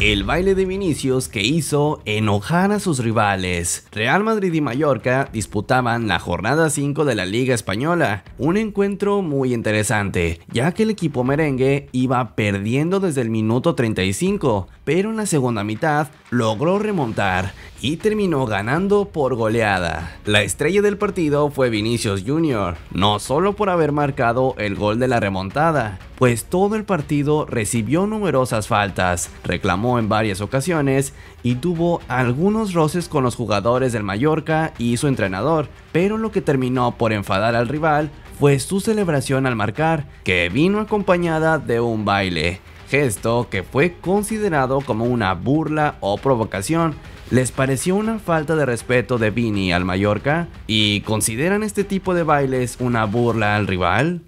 El baile de Vinicius que hizo enojar a sus rivales. Real Madrid y Mallorca disputaban la jornada 5 de la Liga Española, un encuentro muy interesante, ya que el equipo merengue iba perdiendo desde el minuto 35, pero en la segunda mitad logró remontar y terminó ganando por goleada. La estrella del partido fue Vinicius Jr., no solo por haber marcado el gol de la remontada, pues todo el partido recibió numerosas faltas, reclamó en varias ocasiones y tuvo algunos roces con los jugadores del Mallorca y su entrenador, pero lo que terminó por enfadar al rival fue su celebración al marcar, que vino acompañada de un baile, gesto que fue considerado como una burla o provocación, ¿Les pareció una falta de respeto de Vini al Mallorca? ¿Y consideran este tipo de bailes una burla al rival?